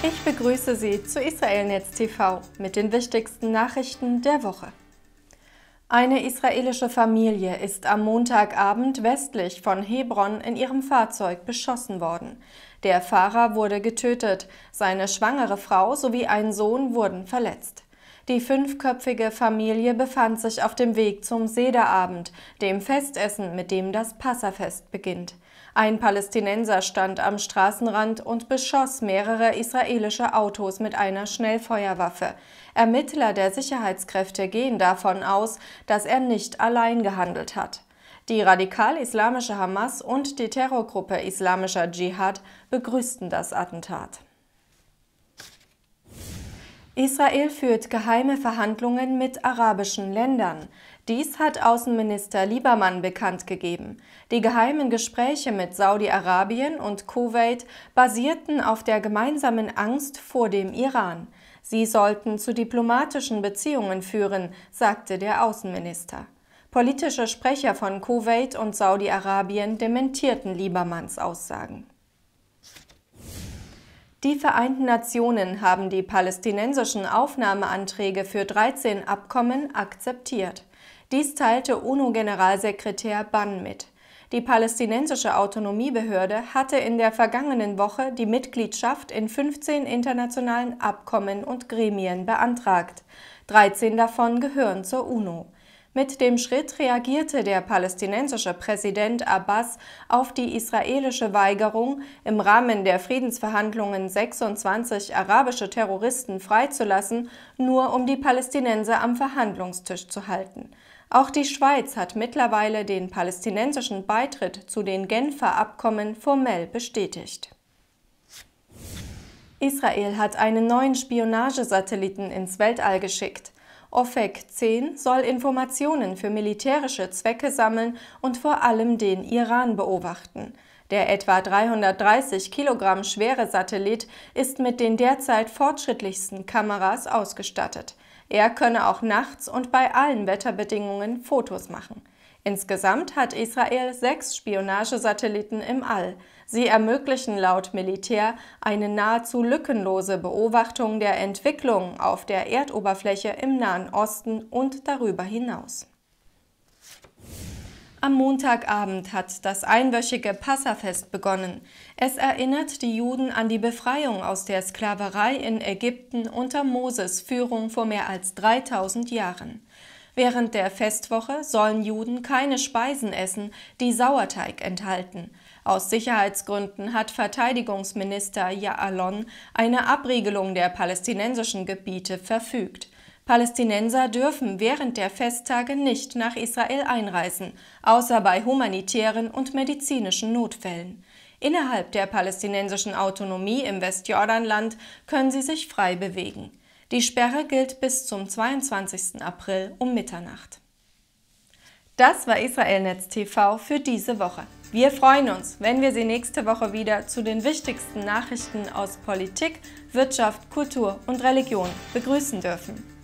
Ich begrüße Sie zu Israelnetz TV mit den wichtigsten Nachrichten der Woche. Eine israelische Familie ist am Montagabend westlich von Hebron in ihrem Fahrzeug beschossen worden. Der Fahrer wurde getötet, seine schwangere Frau sowie ein Sohn wurden verletzt. Die fünfköpfige Familie befand sich auf dem Weg zum Sederabend, dem Festessen, mit dem das Passafest beginnt. Ein Palästinenser stand am Straßenrand und beschoss mehrere israelische Autos mit einer Schnellfeuerwaffe. Ermittler der Sicherheitskräfte gehen davon aus, dass er nicht allein gehandelt hat. Die radikal-islamische Hamas und die Terrorgruppe Islamischer Dschihad begrüßten das Attentat. Israel führt geheime Verhandlungen mit arabischen Ländern. Dies hat Außenminister Liebermann bekannt gegeben. Die geheimen Gespräche mit Saudi-Arabien und Kuwait basierten auf der gemeinsamen Angst vor dem Iran. Sie sollten zu diplomatischen Beziehungen führen, sagte der Außenminister. Politische Sprecher von Kuwait und Saudi-Arabien dementierten Liebermanns Aussagen. Die Vereinten Nationen haben die palästinensischen Aufnahmeanträge für 13 Abkommen akzeptiert. Dies teilte UNO-Generalsekretär Bann mit. Die palästinensische Autonomiebehörde hatte in der vergangenen Woche die Mitgliedschaft in 15 internationalen Abkommen und Gremien beantragt. 13 davon gehören zur UNO. Mit dem Schritt reagierte der palästinensische Präsident Abbas auf die israelische Weigerung, im Rahmen der Friedensverhandlungen 26 arabische Terroristen freizulassen, nur um die Palästinenser am Verhandlungstisch zu halten. Auch die Schweiz hat mittlerweile den palästinensischen Beitritt zu den Genfer Abkommen formell bestätigt. Israel hat einen neuen Spionagesatelliten ins Weltall geschickt. OFEC 10 soll Informationen für militärische Zwecke sammeln und vor allem den Iran beobachten. Der etwa 330 Kilogramm schwere Satellit ist mit den derzeit fortschrittlichsten Kameras ausgestattet. Er könne auch nachts und bei allen Wetterbedingungen Fotos machen. Insgesamt hat Israel sechs Spionagesatelliten im All. Sie ermöglichen laut Militär eine nahezu lückenlose Beobachtung der Entwicklung auf der Erdoberfläche im Nahen Osten und darüber hinaus. Am Montagabend hat das einwöchige Passafest begonnen. Es erinnert die Juden an die Befreiung aus der Sklaverei in Ägypten unter Moses Führung vor mehr als 3000 Jahren. Während der Festwoche sollen Juden keine Speisen essen, die Sauerteig enthalten. Aus Sicherheitsgründen hat Verteidigungsminister Ya'alon eine Abriegelung der palästinensischen Gebiete verfügt. Palästinenser dürfen während der Festtage nicht nach Israel einreisen, außer bei humanitären und medizinischen Notfällen. Innerhalb der palästinensischen Autonomie im Westjordanland können sie sich frei bewegen. Die Sperre gilt bis zum 22. April um Mitternacht. Das war Israelnetz TV für diese Woche. Wir freuen uns, wenn wir Sie nächste Woche wieder zu den wichtigsten Nachrichten aus Politik, Wirtschaft, Kultur und Religion begrüßen dürfen.